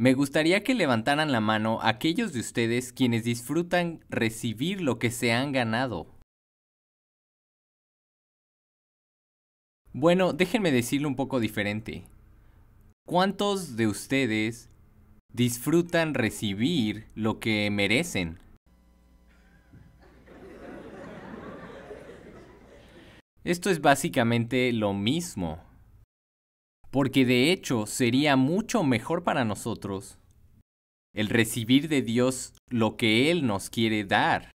Me gustaría que levantaran la mano aquellos de ustedes quienes disfrutan recibir lo que se han ganado. Bueno, déjenme decirlo un poco diferente. ¿Cuántos de ustedes disfrutan recibir lo que merecen? Esto es básicamente lo mismo porque de hecho sería mucho mejor para nosotros el recibir de Dios lo que Él nos quiere dar,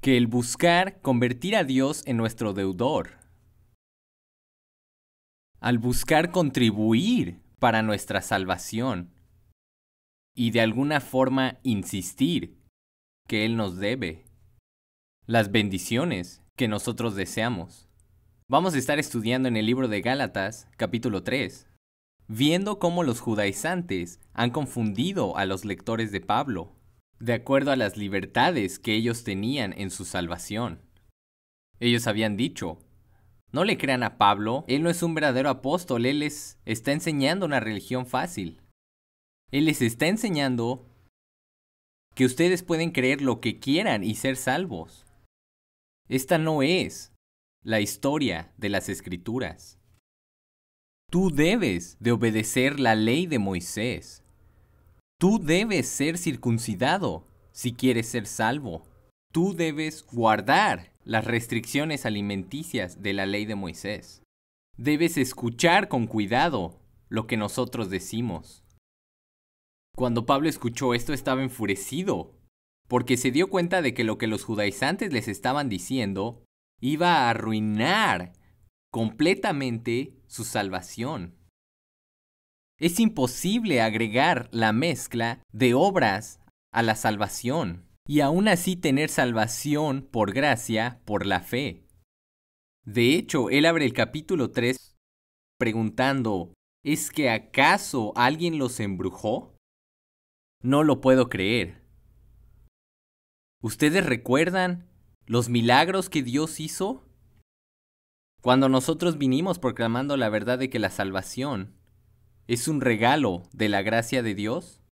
que el buscar convertir a Dios en nuestro deudor, al buscar contribuir para nuestra salvación y de alguna forma insistir que Él nos debe las bendiciones que nosotros deseamos. Vamos a estar estudiando en el libro de Gálatas, capítulo 3, viendo cómo los judaizantes han confundido a los lectores de Pablo, de acuerdo a las libertades que ellos tenían en su salvación. Ellos habían dicho, no le crean a Pablo, él no es un verdadero apóstol, él les está enseñando una religión fácil. Él les está enseñando que ustedes pueden creer lo que quieran y ser salvos. Esta no es la historia de las escrituras. Tú debes de obedecer la ley de Moisés. Tú debes ser circuncidado si quieres ser salvo. Tú debes guardar las restricciones alimenticias de la ley de Moisés. Debes escuchar con cuidado lo que nosotros decimos. Cuando Pablo escuchó esto estaba enfurecido, porque se dio cuenta de que lo que los judaizantes les estaban diciendo iba a arruinar completamente su salvación. Es imposible agregar la mezcla de obras a la salvación y aún así tener salvación por gracia, por la fe. De hecho, él abre el capítulo 3 preguntando, ¿es que acaso alguien los embrujó? No lo puedo creer. ¿Ustedes recuerdan los milagros que Dios hizo, cuando nosotros vinimos proclamando la verdad de que la salvación es un regalo de la gracia de Dios,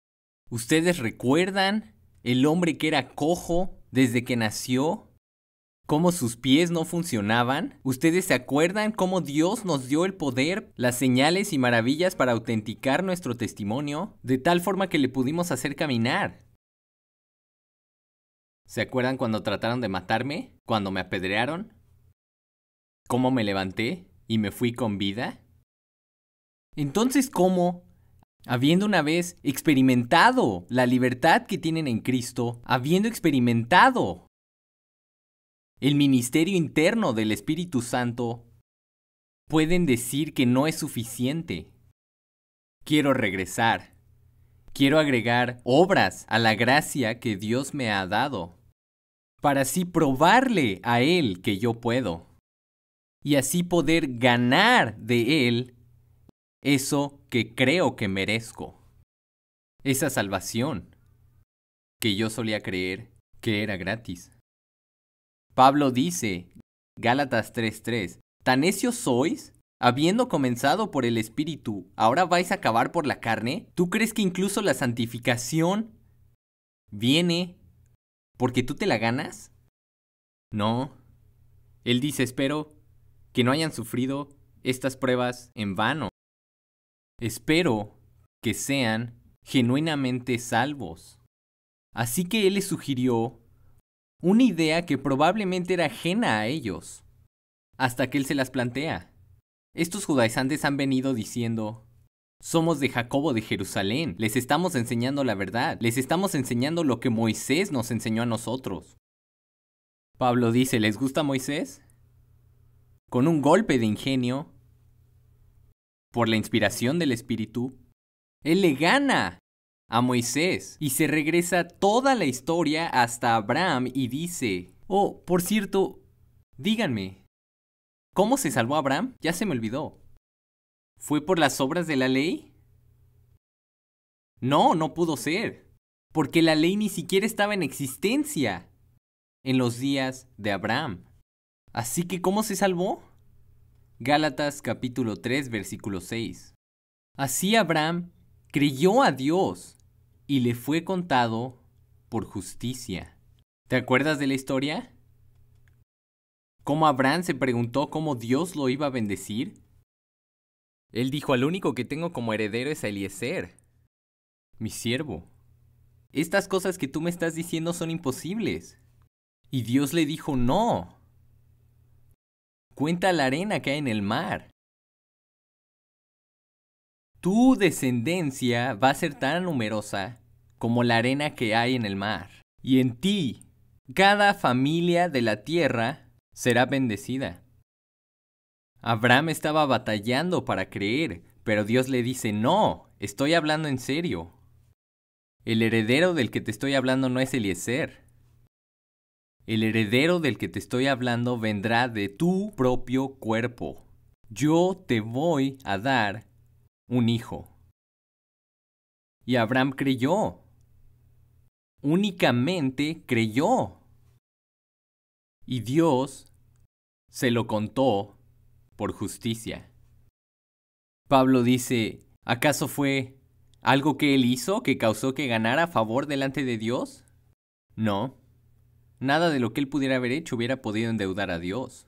¿ustedes recuerdan el hombre que era cojo desde que nació? ¿Cómo sus pies no funcionaban? ¿Ustedes se acuerdan cómo Dios nos dio el poder, las señales y maravillas para autenticar nuestro testimonio? De tal forma que le pudimos hacer caminar. ¿Se acuerdan cuando trataron de matarme? ¿Cuando me apedrearon? ¿Cómo me levanté y me fui con vida? Entonces, ¿cómo? Habiendo una vez experimentado la libertad que tienen en Cristo, habiendo experimentado el ministerio interno del Espíritu Santo, pueden decir que no es suficiente. Quiero regresar. Quiero agregar obras a la gracia que Dios me ha dado para así probarle a Él que yo puedo y así poder ganar de Él eso que creo que merezco, esa salvación que yo solía creer que era gratis. Pablo dice, Gálatas 3:3, ¿tan necios sois? Habiendo comenzado por el Espíritu, ¿ahora vais a acabar por la carne? ¿Tú crees que incluso la santificación viene ¿Porque tú te la ganas? No. Él dice, espero que no hayan sufrido estas pruebas en vano. Espero que sean genuinamente salvos. Así que él les sugirió una idea que probablemente era ajena a ellos, hasta que él se las plantea. Estos judaizantes han venido diciendo, somos de Jacobo de Jerusalén. Les estamos enseñando la verdad. Les estamos enseñando lo que Moisés nos enseñó a nosotros. Pablo dice, ¿les gusta Moisés? Con un golpe de ingenio, por la inspiración del Espíritu, él le gana a Moisés y se regresa toda la historia hasta Abraham y dice, oh, por cierto, díganme, ¿cómo se salvó Abraham? Ya se me olvidó. ¿Fue por las obras de la ley? No, no pudo ser, porque la ley ni siquiera estaba en existencia en los días de Abraham. Así que, ¿cómo se salvó? Gálatas capítulo 3, versículo 6. Así Abraham creyó a Dios y le fue contado por justicia. ¿Te acuerdas de la historia? Cómo Abraham se preguntó cómo Dios lo iba a bendecir él dijo, al único que tengo como heredero es a Eliezer, mi siervo. Estas cosas que tú me estás diciendo son imposibles. Y Dios le dijo, no. Cuenta la arena que hay en el mar. Tu descendencia va a ser tan numerosa como la arena que hay en el mar. Y en ti, cada familia de la tierra será bendecida. Abraham estaba batallando para creer, pero Dios le dice, no, estoy hablando en serio. El heredero del que te estoy hablando no es Eliezer. El heredero del que te estoy hablando vendrá de tu propio cuerpo. Yo te voy a dar un hijo. Y Abraham creyó. Únicamente creyó. Y Dios se lo contó por justicia. Pablo dice, ¿acaso fue algo que él hizo que causó que ganara a favor delante de Dios? No. Nada de lo que él pudiera haber hecho hubiera podido endeudar a Dios.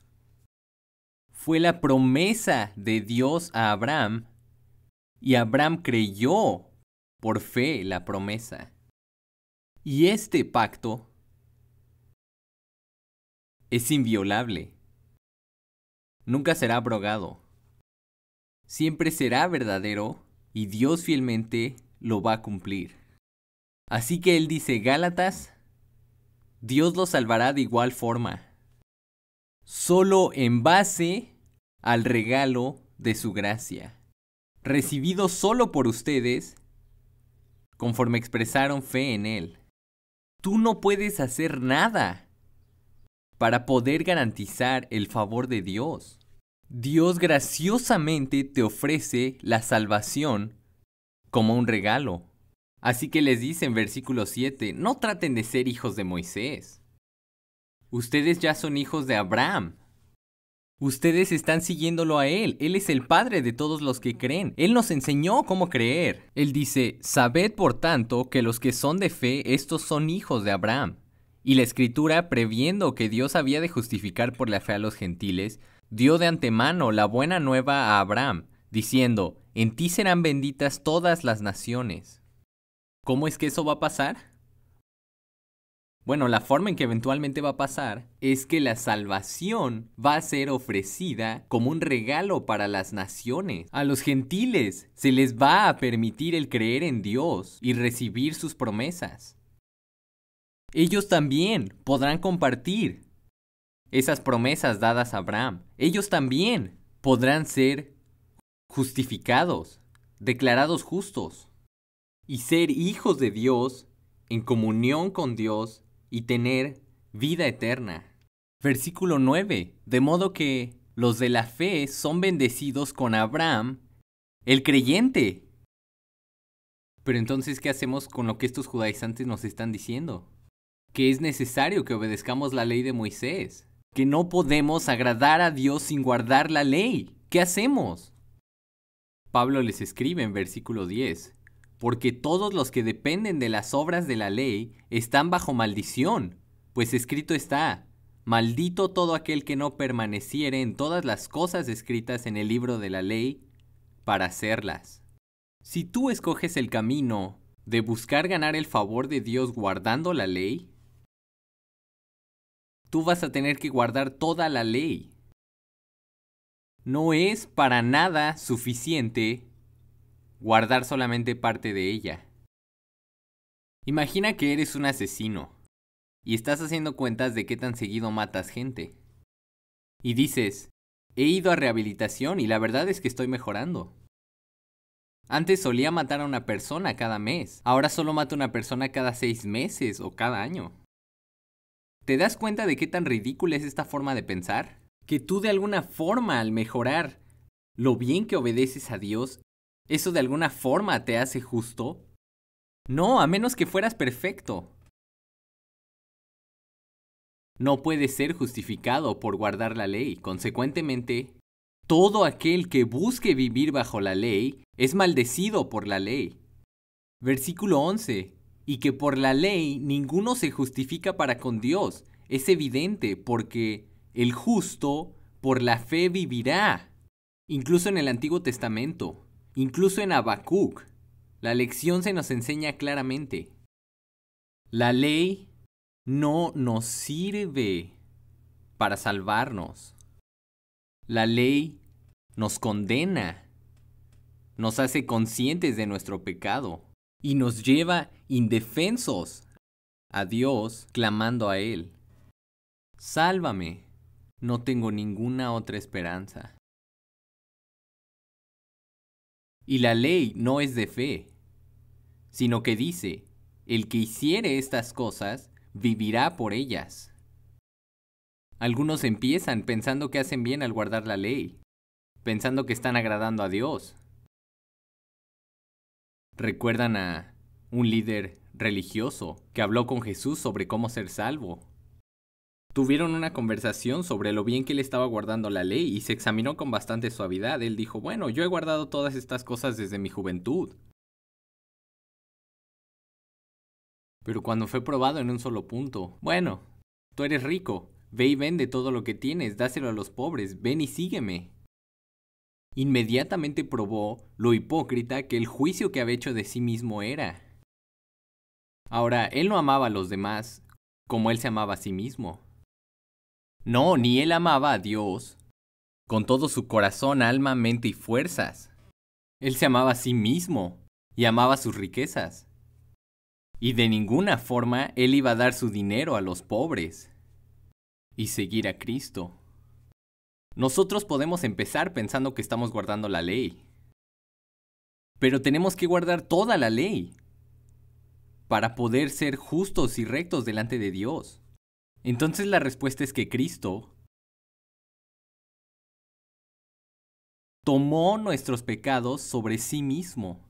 Fue la promesa de Dios a Abraham, y Abraham creyó por fe la promesa. Y este pacto es inviolable nunca será abrogado. Siempre será verdadero y Dios fielmente lo va a cumplir. Así que él dice, Gálatas, Dios lo salvará de igual forma, solo en base al regalo de su gracia, recibido solo por ustedes, conforme expresaron fe en él. Tú no puedes hacer nada para poder garantizar el favor de Dios. Dios graciosamente te ofrece la salvación como un regalo. Así que les dice en versículo 7, no traten de ser hijos de Moisés. Ustedes ya son hijos de Abraham. Ustedes están siguiéndolo a Él. Él es el Padre de todos los que creen. Él nos enseñó cómo creer. Él dice, sabed por tanto que los que son de fe, estos son hijos de Abraham. Y la escritura, previendo que Dios había de justificar por la fe a los gentiles, dio de antemano la buena nueva a Abraham, diciendo, en ti serán benditas todas las naciones. ¿Cómo es que eso va a pasar? Bueno, la forma en que eventualmente va a pasar es que la salvación va a ser ofrecida como un regalo para las naciones. A los gentiles se les va a permitir el creer en Dios y recibir sus promesas. Ellos también podrán compartir esas promesas dadas a Abraham. Ellos también podrán ser justificados, declarados justos, y ser hijos de Dios en comunión con Dios y tener vida eterna. Versículo 9. De modo que los de la fe son bendecidos con Abraham, el creyente. Pero entonces, ¿qué hacemos con lo que estos judaizantes nos están diciendo? que es necesario que obedezcamos la ley de Moisés, que no podemos agradar a Dios sin guardar la ley. ¿Qué hacemos? Pablo les escribe en versículo 10, porque todos los que dependen de las obras de la ley están bajo maldición, pues escrito está, maldito todo aquel que no permaneciere en todas las cosas escritas en el libro de la ley para hacerlas. Si tú escoges el camino de buscar ganar el favor de Dios guardando la ley, tú vas a tener que guardar toda la ley. No es para nada suficiente guardar solamente parte de ella. Imagina que eres un asesino y estás haciendo cuentas de qué tan seguido matas gente. Y dices, he ido a rehabilitación y la verdad es que estoy mejorando. Antes solía matar a una persona cada mes, ahora solo mato a una persona cada seis meses o cada año. ¿Te das cuenta de qué tan ridícula es esta forma de pensar? Que tú de alguna forma al mejorar lo bien que obedeces a Dios, ¿eso de alguna forma te hace justo? No, a menos que fueras perfecto. No puedes ser justificado por guardar la ley. Consecuentemente, todo aquel que busque vivir bajo la ley es maldecido por la ley. Versículo 11 y que por la ley ninguno se justifica para con Dios. Es evidente porque el justo por la fe vivirá. Incluso en el Antiguo Testamento, incluso en Habacuc, la lección se nos enseña claramente. La ley no nos sirve para salvarnos. La ley nos condena, nos hace conscientes de nuestro pecado y nos lleva indefensos a Dios clamando a Él. Sálvame, no tengo ninguna otra esperanza. Y la ley no es de fe, sino que dice, el que hiciere estas cosas, vivirá por ellas. Algunos empiezan pensando que hacen bien al guardar la ley, pensando que están agradando a Dios, Recuerdan a un líder religioso que habló con Jesús sobre cómo ser salvo. Tuvieron una conversación sobre lo bien que él estaba guardando la ley y se examinó con bastante suavidad. Él dijo, bueno, yo he guardado todas estas cosas desde mi juventud. Pero cuando fue probado en un solo punto, bueno, tú eres rico, ve y vende todo lo que tienes, dáselo a los pobres, ven y sígueme inmediatamente probó lo hipócrita que el juicio que había hecho de sí mismo era. Ahora, él no amaba a los demás como él se amaba a sí mismo. No, ni él amaba a Dios con todo su corazón, alma, mente y fuerzas. Él se amaba a sí mismo y amaba sus riquezas. Y de ninguna forma él iba a dar su dinero a los pobres y seguir a Cristo. Nosotros podemos empezar pensando que estamos guardando la ley, pero tenemos que guardar toda la ley para poder ser justos y rectos delante de Dios. Entonces la respuesta es que Cristo tomó nuestros pecados sobre sí mismo.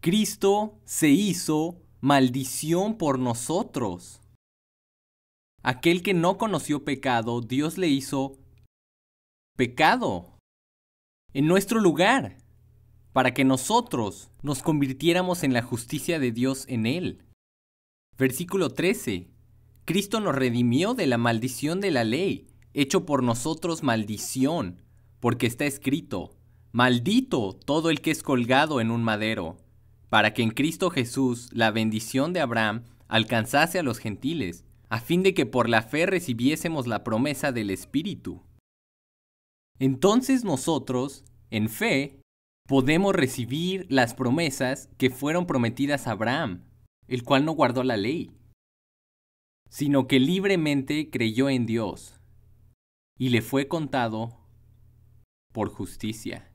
Cristo se hizo maldición por nosotros. Aquel que no conoció pecado, Dios le hizo pecado en nuestro lugar, para que nosotros nos convirtiéramos en la justicia de Dios en él. Versículo 13. Cristo nos redimió de la maldición de la ley, hecho por nosotros maldición, porque está escrito, maldito todo el que es colgado en un madero, para que en Cristo Jesús la bendición de Abraham alcanzase a los gentiles a fin de que por la fe recibiésemos la promesa del Espíritu. Entonces nosotros, en fe, podemos recibir las promesas que fueron prometidas a Abraham, el cual no guardó la ley, sino que libremente creyó en Dios, y le fue contado por justicia.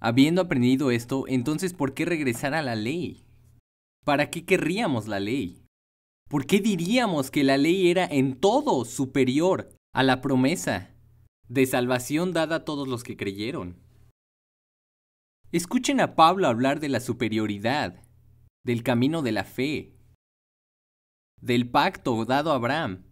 Habiendo aprendido esto, entonces ¿por qué regresar a la ley? ¿Para qué querríamos la ley? ¿Por qué diríamos que la ley era en todo superior a la promesa de salvación dada a todos los que creyeron? Escuchen a Pablo hablar de la superioridad, del camino de la fe, del pacto dado a Abraham,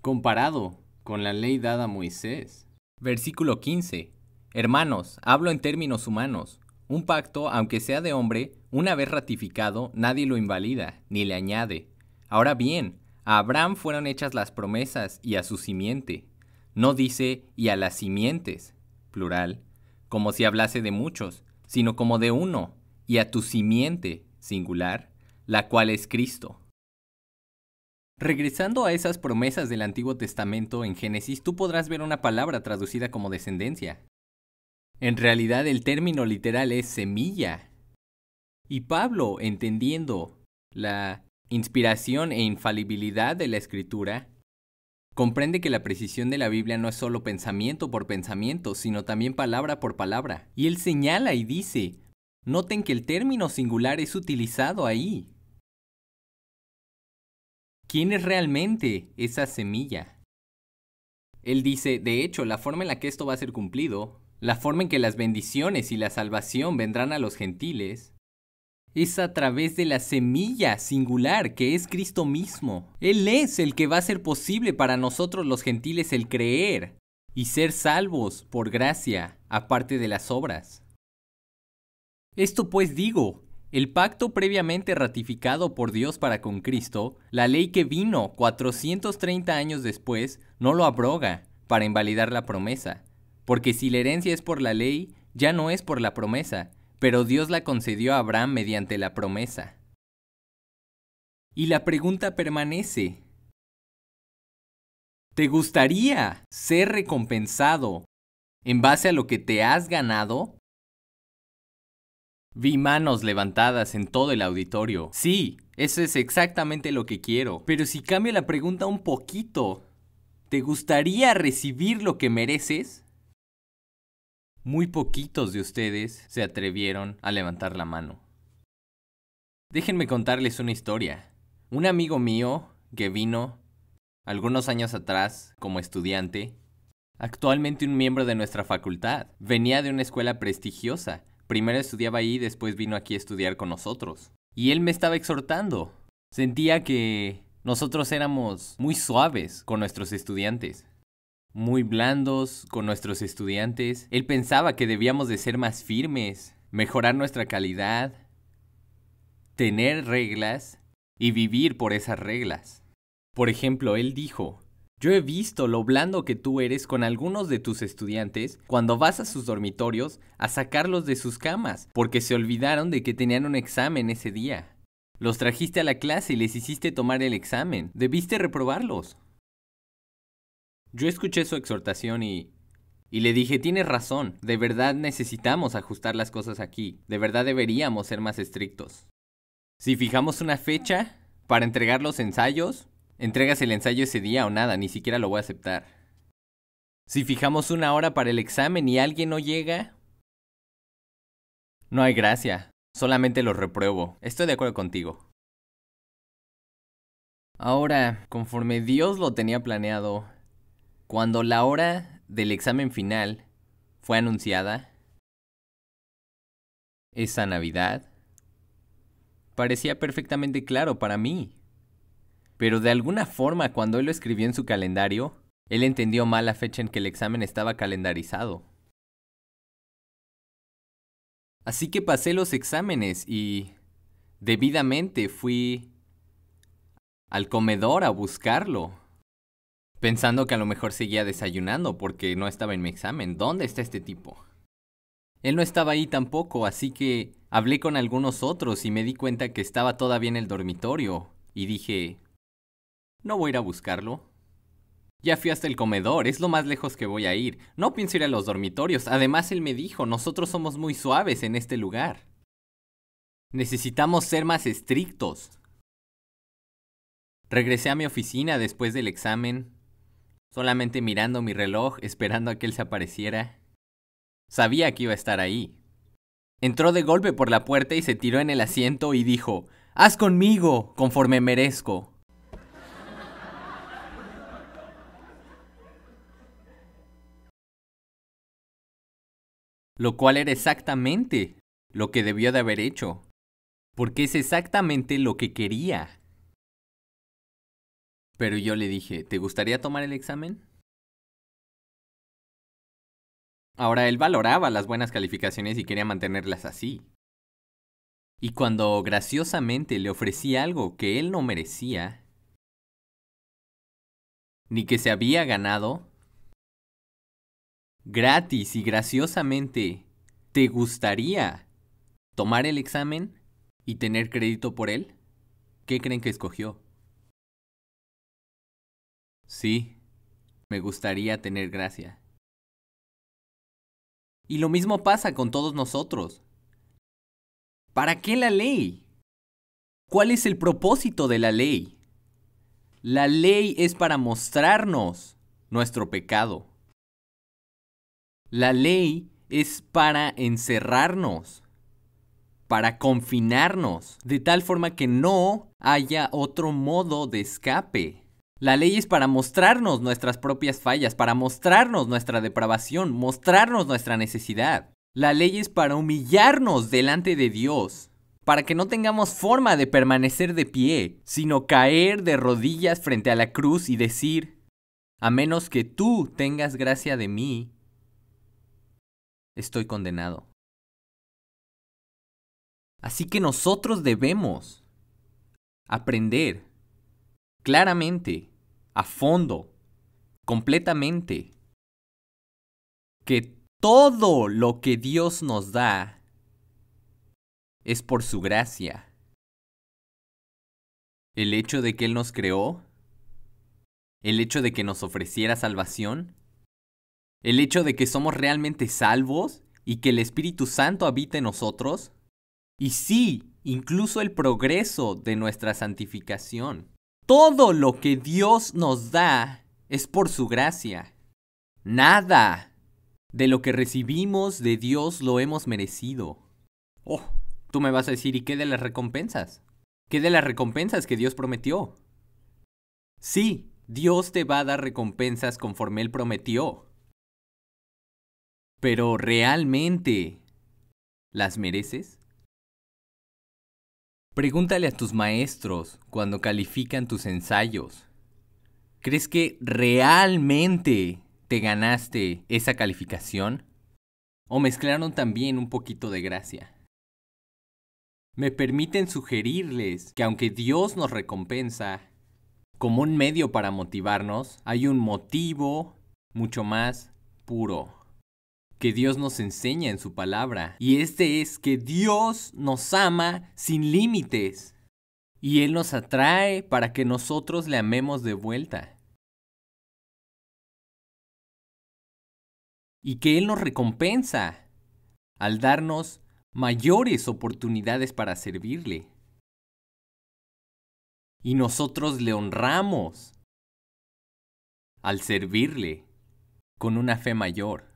comparado con la ley dada a Moisés. Versículo 15. Hermanos, hablo en términos humanos. Un pacto, aunque sea de hombre, una vez ratificado, nadie lo invalida, ni le añade. Ahora bien, a Abraham fueron hechas las promesas y a su simiente. No dice y a las simientes, plural, como si hablase de muchos, sino como de uno, y a tu simiente, singular, la cual es Cristo. Regresando a esas promesas del Antiguo Testamento en Génesis, tú podrás ver una palabra traducida como descendencia. En realidad el término literal es semilla, y Pablo, entendiendo la inspiración e infalibilidad de la escritura, comprende que la precisión de la Biblia no es solo pensamiento por pensamiento, sino también palabra por palabra. Y él señala y dice, noten que el término singular es utilizado ahí. ¿Quién es realmente esa semilla? Él dice, de hecho, la forma en la que esto va a ser cumplido, la forma en que las bendiciones y la salvación vendrán a los gentiles, es a través de la semilla singular que es Cristo mismo. Él es el que va a ser posible para nosotros los gentiles el creer y ser salvos por gracia, aparte de las obras. Esto pues digo, el pacto previamente ratificado por Dios para con Cristo, la ley que vino 430 años después, no lo abroga para invalidar la promesa, porque si la herencia es por la ley, ya no es por la promesa, pero Dios la concedió a Abraham mediante la promesa. Y la pregunta permanece. ¿Te gustaría ser recompensado en base a lo que te has ganado? Vi manos levantadas en todo el auditorio. Sí, eso es exactamente lo que quiero. Pero si cambio la pregunta un poquito, ¿te gustaría recibir lo que mereces? muy poquitos de ustedes se atrevieron a levantar la mano. Déjenme contarles una historia. Un amigo mío que vino algunos años atrás como estudiante, actualmente un miembro de nuestra facultad, venía de una escuela prestigiosa. Primero estudiaba ahí, y después vino aquí a estudiar con nosotros. Y él me estaba exhortando. Sentía que nosotros éramos muy suaves con nuestros estudiantes muy blandos con nuestros estudiantes. Él pensaba que debíamos de ser más firmes, mejorar nuestra calidad, tener reglas y vivir por esas reglas. Por ejemplo, él dijo, yo he visto lo blando que tú eres con algunos de tus estudiantes cuando vas a sus dormitorios a sacarlos de sus camas porque se olvidaron de que tenían un examen ese día. Los trajiste a la clase y les hiciste tomar el examen. Debiste reprobarlos. Yo escuché su exhortación y... Y le dije, tienes razón, de verdad necesitamos ajustar las cosas aquí, de verdad deberíamos ser más estrictos. Si fijamos una fecha para entregar los ensayos, entregas el ensayo ese día o nada, ni siquiera lo voy a aceptar. Si fijamos una hora para el examen y alguien no llega, no hay gracia, solamente lo repruebo. Estoy de acuerdo contigo. Ahora, conforme Dios lo tenía planeado, cuando la hora del examen final fue anunciada, esa Navidad parecía perfectamente claro para mí. Pero de alguna forma cuando él lo escribió en su calendario, él entendió mal la fecha en que el examen estaba calendarizado. Así que pasé los exámenes y debidamente fui al comedor a buscarlo pensando que a lo mejor seguía desayunando porque no estaba en mi examen. ¿Dónde está este tipo? Él no estaba ahí tampoco, así que hablé con algunos otros y me di cuenta que estaba todavía en el dormitorio y dije, no voy a ir a buscarlo. Ya fui hasta el comedor, es lo más lejos que voy a ir. No pienso ir a los dormitorios. Además, él me dijo, nosotros somos muy suaves en este lugar. Necesitamos ser más estrictos. Regresé a mi oficina después del examen, solamente mirando mi reloj esperando a que él se apareciera. Sabía que iba a estar ahí. Entró de golpe por la puerta y se tiró en el asiento y dijo, Haz conmigo conforme merezco. Lo cual era exactamente lo que debió de haber hecho, porque es exactamente lo que quería. Pero yo le dije, ¿te gustaría tomar el examen? Ahora él valoraba las buenas calificaciones y quería mantenerlas así. Y cuando graciosamente le ofrecí algo que él no merecía, ni que se había ganado, gratis y graciosamente, ¿te gustaría tomar el examen y tener crédito por él? ¿Qué creen que escogió? Sí, me gustaría tener gracia. Y lo mismo pasa con todos nosotros. ¿Para qué la ley? ¿Cuál es el propósito de la ley? La ley es para mostrarnos nuestro pecado. La ley es para encerrarnos, para confinarnos, de tal forma que no haya otro modo de escape. La ley es para mostrarnos nuestras propias fallas, para mostrarnos nuestra depravación, mostrarnos nuestra necesidad. La ley es para humillarnos delante de Dios, para que no tengamos forma de permanecer de pie, sino caer de rodillas frente a la cruz y decir, a menos que tú tengas gracia de mí, estoy condenado. Así que nosotros debemos aprender claramente, a fondo, completamente, que todo lo que Dios nos da es por su gracia. El hecho de que Él nos creó, el hecho de que nos ofreciera salvación, el hecho de que somos realmente salvos y que el Espíritu Santo habita en nosotros, y sí, incluso el progreso de nuestra santificación. Todo lo que Dios nos da es por su gracia. Nada de lo que recibimos de Dios lo hemos merecido. Oh, tú me vas a decir, ¿y qué de las recompensas? ¿Qué de las recompensas que Dios prometió? Sí, Dios te va a dar recompensas conforme Él prometió. Pero ¿realmente las mereces? Pregúntale a tus maestros cuando califican tus ensayos. ¿Crees que realmente te ganaste esa calificación? ¿O mezclaron también un poquito de gracia? Me permiten sugerirles que aunque Dios nos recompensa como un medio para motivarnos, hay un motivo mucho más puro que Dios nos enseña en su palabra. Y este es que Dios nos ama sin límites. Y Él nos atrae para que nosotros le amemos de vuelta. Y que Él nos recompensa al darnos mayores oportunidades para servirle. Y nosotros le honramos al servirle con una fe mayor.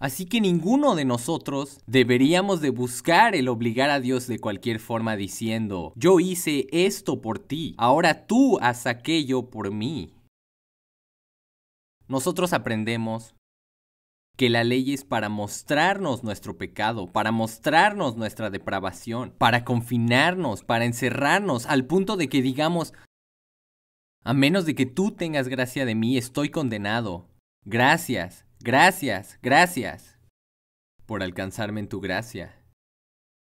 Así que ninguno de nosotros deberíamos de buscar el obligar a Dios de cualquier forma diciendo, yo hice esto por ti, ahora tú haz aquello por mí. Nosotros aprendemos que la ley es para mostrarnos nuestro pecado, para mostrarnos nuestra depravación, para confinarnos, para encerrarnos, al punto de que digamos, a menos de que tú tengas gracia de mí, estoy condenado. Gracias, Gracias, gracias por alcanzarme en tu gracia.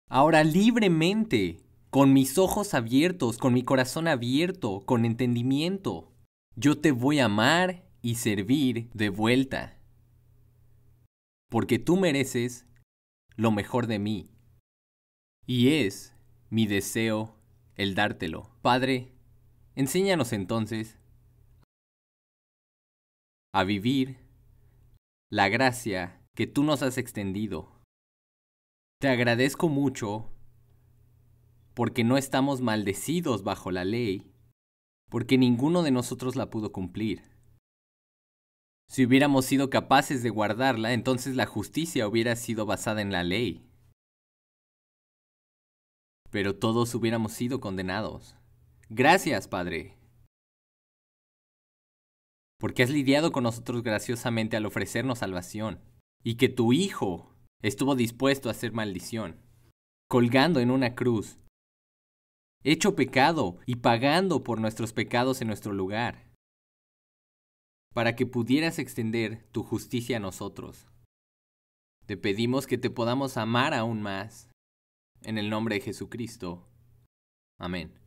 Ahora libremente, con mis ojos abiertos, con mi corazón abierto, con entendimiento, yo te voy a amar y servir de vuelta. Porque tú mereces lo mejor de mí. Y es mi deseo el dártelo. Padre, enséñanos entonces a vivir la gracia que tú nos has extendido. Te agradezco mucho porque no estamos maldecidos bajo la ley, porque ninguno de nosotros la pudo cumplir. Si hubiéramos sido capaces de guardarla, entonces la justicia hubiera sido basada en la ley. Pero todos hubiéramos sido condenados. Gracias, Padre, porque has lidiado con nosotros graciosamente al ofrecernos salvación, y que tu Hijo estuvo dispuesto a hacer maldición, colgando en una cruz, hecho pecado y pagando por nuestros pecados en nuestro lugar, para que pudieras extender tu justicia a nosotros. Te pedimos que te podamos amar aún más, en el nombre de Jesucristo. Amén.